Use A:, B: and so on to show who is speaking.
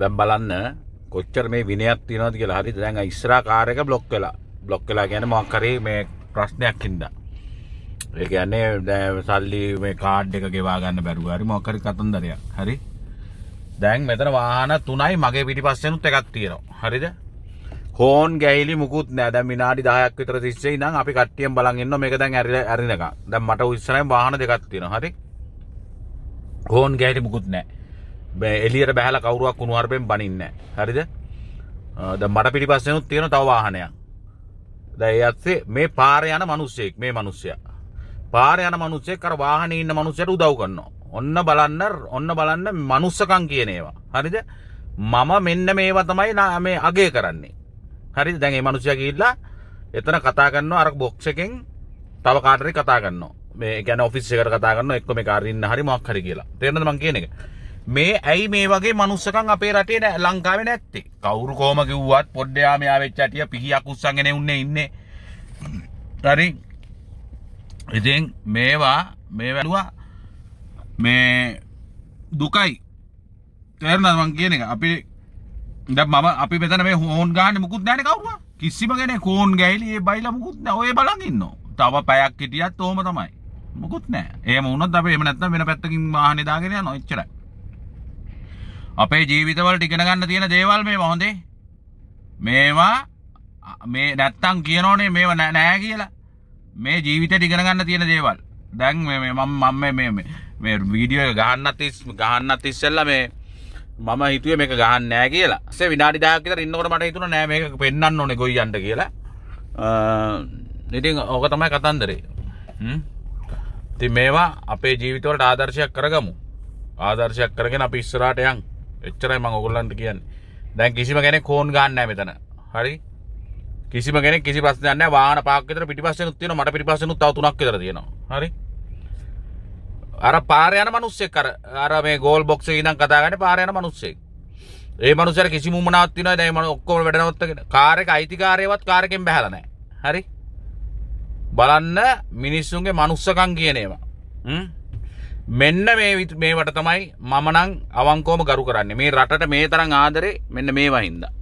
A: දැම් බලන්න කොච්චර මේ විනයක් තියනොද කියලා හරි දැන් ඉස්රා කාරක බ්ලොක් වෙලා බ්ලොක් වෙලා ගැන මක්කරේ මේ ප්‍රශ්නයක් හින්දා ඒක යන්නේ දැ සල්ලි මේ කාඩ් එක ගෙවා ගන්න බැරුව හරි මොක්කරි කතන්දරයක් හරි දැන් මෙතන වාහන තුනයි මගේ පිටි පස්සෙනුත් එකක් තියෙනවා හරිද හෝන් ගැහිලි මුකුත් නෑ දැන් විනාඩි 10ක් විතර තිස්සේ ඉඳන් අපි කට්ටියෙන් බලන් ඉන්නවා මේක දැන් ඇරිලා ඇරිනකම්. දැන් මට ඉස්සරහින් වාහන දෙකක් තියෙනවා. හරි. හෝන් ගැහිලි මුකුත් නෑ. එලියට බැහල කවරුවක් කුණුවර්පෙන් බනින්න හරිද ද මට පිටිපස්සනුත් තියෙන තවවාහනයක් දැයි අත්සේ මේ පාර යන මනුස්සයෙක් මේ මනුස්්‍යය පාර යන මනුස්සේ කර වාහන ඉන්න මනුස්සයට උදව් කන්නවා ඔන්න බලන්න ඔන්න බලන්න මනුස්සකං කියනේවා හරිද මම මෙන්න මේවා තමයි නා මේ අගේ කරන්නේ හරි දැන් මේ මනුස්සයා ගිහිල්ලා එතන කතා කරනවා අර බොක්ස් එකෙන් තව කාටරි කතා කරනවා මේ ගැන ඔෆිස් එකට කතා කරනවා එක්ක මේ කාරින්න හරි මොකක් හරි කියලා තේරෙනවද මං කියන එක මේ ඇයි මේ වගේ මනුස්සකම් අපේ රටේ නෑ ලංකාවේ නැත්තේ. කවුරු කොහම කිව්වත් පොඩ්ඩයා මෙයා වෙච්ච ඇටිය පිහියක් උස්සන්ගෙන උන්නේ ඉන්නේ. හරි. ඉතින් මේවා මේ වැළුවා මේ දුකයි. තේරුණාද මං කියන එක? අපි දැන් මම අපි මෙතන මේ හෝන් ගහන්නේ මුකුත් නැහැනේ කවුරුවා. කිසිම කෙනෙක් හෝන් ගෑලි ඒ බයිලා මුකුත් නැහැ. ඔය බලන් ඉන්නවා. තව පැයක් හිටියත් ඕම තමයි. මුකුත් නැහැ. එහෙම වුණොත් අපි එහෙම නැත්නම් වෙන පැත්තකින් වාහනේ දාගෙන යනවා. එච්චරයි. අපේ ජීවිතවලට ඉගෙන ගන්න තියෙන දේවල් මේවා හොඳේ. මේවා මේ නැත්තම් කියනෝනේ මේව නෑ කියලා. මේ ජීවිතේට ඉගෙන ගන්න තියෙන දේවල්. දැන් මේ මේ මම මම මේ මේ මේ වීඩියෝ එක ගහන්නත් ගහන්නත් ඉස්සෙල්ලා මේ මම හිතුවේ මේක ගහන්න නෑ කියලා. ඊස්සේ විනාඩි 10ක් විතර ඉන්නකොට මට හිතුණා නෑ මේක පෙන්වන්න ඕනේ ගොයියන්ට කියලා. ඉතින් ඕක තමයි කතන්දරේ. හ්ම්. ඉතින් මේවා අපේ ජීවිතවලට ආදර්ශයක් කරගමු. ආදර්ශයක් කරගෙන අපි ඉස්සරහට යමු. එච්චරයි මං ඔගොල්ලන්ට කියන්නේ දැන් කිසිම කෙනෙක් කෝන් ගන්න නැහැ මෙතන හරි කිසිම කෙනෙක් කිසි ප්‍රශ්නයක් නැහැ වාහන පාක් විතර පිටිපස්සෙනුත් තියෙනවා මට පිටිපස්සෙනුත් තව තුනක් විතර තියෙනවා හරි අර පාර යන මිනිස්සෙක් අර අර මේ ගෝල් බොක්ස් එකේ ඉඳන් කතා කරන්නේ පාර යන මිනිස්සෙක් ඒ මනුස්සයාට කිසිම උමනාවක් තියෙනවා දැන් මම ඔක්කොම වැඩනවත්තගෙන කාර් එක අයිතිකාරයවත් කාර් එකෙන් බහැලා නැහැ. හරි. බලන්න මිනිස්සුන්ගේ මනුස්සකම් කියන ඒවා. හ්ම් මෙන්න මේවිත් මේවට තමයි මමනං අවංකෝම ගරු කරන්නේ මේ රටට මේ තරං ආදරේ මෙන්න මේ වහින්දා.